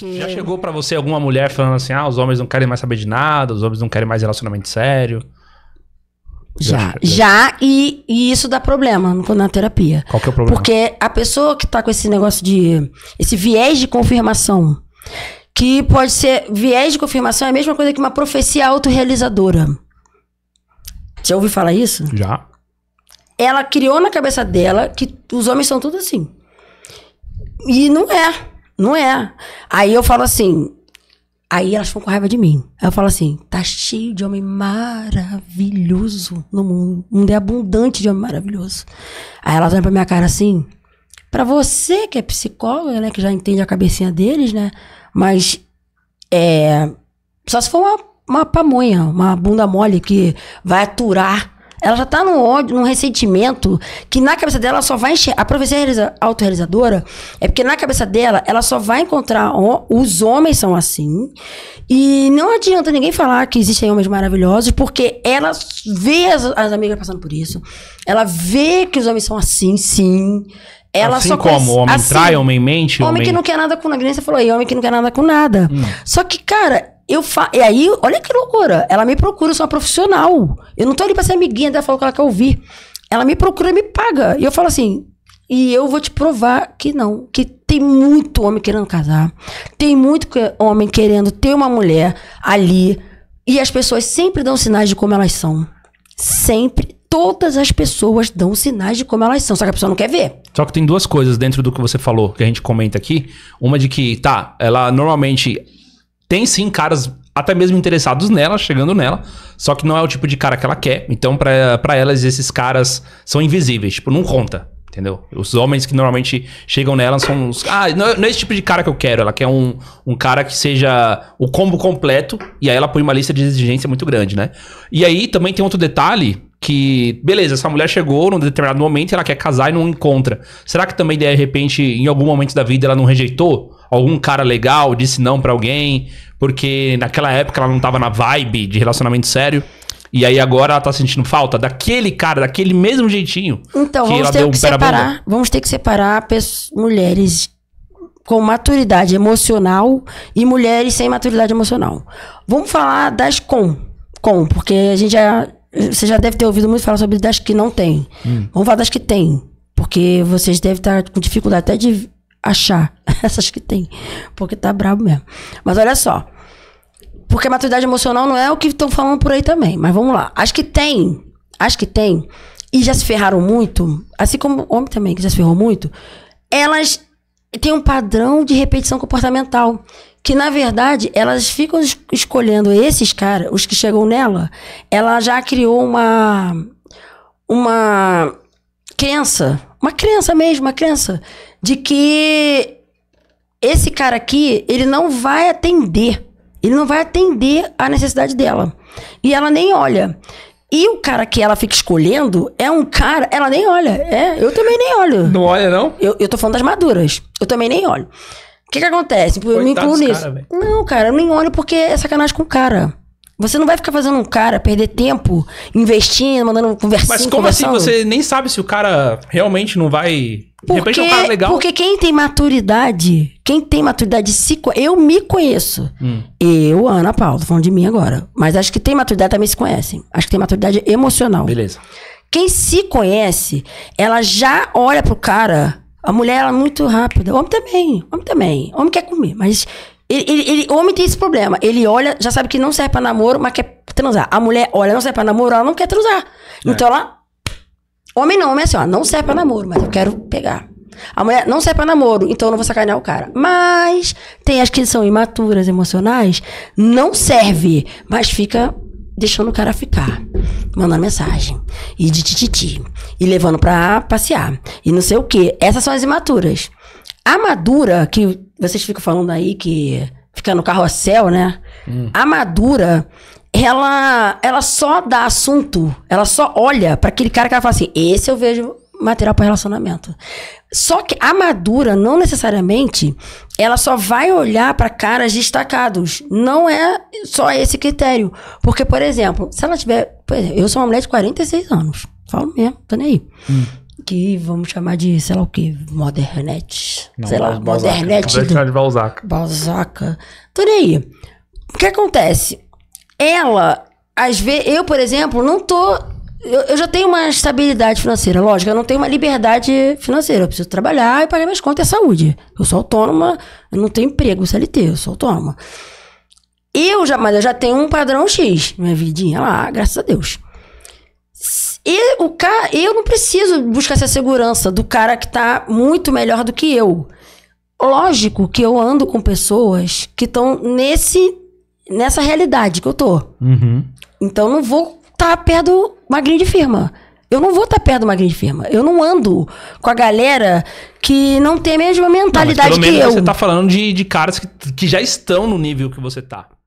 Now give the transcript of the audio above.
Porque... Já chegou para você alguma mulher falando assim: ah, os homens não querem mais saber de nada, os homens não querem mais relacionamento sério? Já, já, e, e, isso dá problema na terapia. Qual que é o problema? Porque a pessoa que tá com esse negócio de. esse viés de confirmação, que pode ser. viés de confirmação é a mesma coisa que uma profecia autorrealizadora. Já ouviu falar isso? Já. Ela criou na cabeça dela que os homens são tudo assim. E não é. Não é. Aí eu falo assim. Aí elas ficam com raiva de mim. Aí eu falo assim: tá cheio de homem maravilhoso no mundo. O mundo é abundante de homem maravilhoso. Aí elas olham pra minha cara assim. Pra você que é psicóloga, né? Que já entende a cabecinha deles, né? Mas. É. Só se for uma, uma pamonha, uma bunda mole que vai aturar ela já tá num ódio, num ressentimento, que na cabeça dela só vai encher. A profecia autorrealizadora é porque na cabeça dela ela só vai encontrar. Ó, os homens são assim. E não adianta ninguém falar que existem homens maravilhosos, porque ela vê as, as amigas passando por isso. Ela vê que os homens são assim, sim. Ela assim só como homem assim, trai, homem mente, homem, homem que não quer nada com nada, que você falou aí, homem que não quer nada com nada. Hum. Só que, cara, eu fa... E aí, olha que loucura. Ela me procura, eu sou uma profissional. Eu não tô ali pra ser amiguinha dela, falar o que ela quer ouvir. Ela me procura e me paga. E eu falo assim, e eu vou te provar que não. Que tem muito homem querendo casar. Tem muito homem querendo ter uma mulher ali. E as pessoas sempre dão sinais de como elas são. Sempre todas as pessoas dão sinais de como elas são, só que a pessoa não quer ver. Só que tem duas coisas dentro do que você falou, que a gente comenta aqui. Uma de que, tá, ela normalmente tem sim caras até mesmo interessados nela, chegando nela, só que não é o tipo de cara que ela quer. Então, para elas, esses caras são invisíveis, tipo, não conta. Entendeu? Os homens que normalmente chegam nela são uns. Ah, não, é, não é esse tipo de cara que eu quero. Ela quer um, um cara que seja o combo completo. E aí ela põe uma lista de exigência muito grande, né? E aí também tem outro detalhe que, beleza, essa mulher chegou num determinado momento e ela quer casar e não encontra. Será que também, de repente, em algum momento da vida, ela não rejeitou algum cara legal, disse não para alguém, porque naquela época ela não tava na vibe de relacionamento sério? E aí agora ela tá sentindo falta daquele cara, daquele mesmo jeitinho. Então, vamos ter que separar. Vamos ter que separar pessoas, mulheres com maturidade emocional e mulheres sem maturidade emocional. Vamos falar das com. Com, porque a gente já. Você já deve ter ouvido muito falar sobre das que não tem. Hum. Vamos falar das que tem. Porque vocês devem estar tá com dificuldade até de achar essas que tem. Porque tá brabo mesmo. Mas olha só. Porque a maturidade emocional não é o que estão falando por aí também. Mas vamos lá. Acho que tem. Acho que tem. E já se ferraram muito. Assim como homem também, que já se ferrou muito. Elas têm um padrão de repetição comportamental. Que, na verdade, elas ficam es escolhendo esses caras, os que chegam nela. Ela já criou uma. Uma crença. Uma crença mesmo, uma crença. De que esse cara aqui, ele não vai atender ele não vai atender à necessidade dela. E ela nem olha. E o cara que ela fica escolhendo é um cara. Ela nem olha. É, eu também nem olho. Não olha, não? Eu, eu tô falando das maduras. Eu também nem olho. O que que acontece? Eu Coitado me incluo nisso. Cara, não, cara, eu nem olho porque é sacanagem com o cara. Você não vai ficar fazendo um cara perder tempo investindo, mandando conversar. Mas como assim? Você nem sabe se o cara realmente não vai. Porque, de repente é um cara legal. Porque quem tem maturidade, quem tem maturidade se Eu me conheço. Hum. Eu, Ana Paula, tô falando de mim agora. Mas acho que tem maturidade também se conhecem. Acho que tem maturidade emocional. Beleza. Quem se conhece, ela já olha pro cara. A mulher ela é muito rápida. O homem também. Homem também. homem quer comer, mas ele, ele, ele, homem tem esse problema. Ele olha, já sabe que não serve pra namoro, mas quer transar. A mulher olha, não serve pra namoro, ela não quer transar. É. Então ela. Homem não, homem é assim, ó, não serve pra namoro, mas eu quero pegar. A mulher não serve pra namoro, então eu não vou sacanear o cara. Mas tem as que são imaturas, emocionais, não serve, mas fica deixando o cara ficar. Mandando mensagem. E de tititi. E levando pra passear. E não sei o quê. Essas são as imaturas. A madura, que vocês ficam falando aí que fica no carrossel, né? Hum. A madura, ela, ela só dá assunto, ela só olha para aquele cara que ela fala assim: esse eu vejo material para relacionamento. Só que a madura, não necessariamente, ela só vai olhar para caras destacados. Não é só esse critério. Porque, por exemplo, se ela tiver. Exemplo, eu sou uma mulher de 46 anos. Falo mesmo, tô nem aí. Hum que, vamos chamar de, sei lá o que, modernet Não, sei lá, modernet de Balzaca. Do... Balzaca. Tô nem aí. O que acontece? Ela, às vezes, eu, por exemplo, não tô... Eu, eu já tenho uma estabilidade financeira, lógico, eu não tenho uma liberdade financeira. Eu preciso trabalhar e pagar minhas contas e a saúde. Eu sou autônoma, eu não tenho emprego CLT, eu sou autônoma. Eu já, mas eu já tenho um padrão X, minha vidinha lá, graças a Deus. E o cara, eu não preciso buscar essa segurança do cara que tá muito melhor do que eu. Lógico que eu ando com pessoas que estão nesse nessa realidade que eu tô. Uhum. Então não vou estar tá perto uma grande firma. Eu não vou estar tá perto de uma grande firma. Eu não ando com a galera que não tem a mesma mentalidade não, pelo que menos eu. Você tá falando de, de caras que, que já estão no nível que você tá.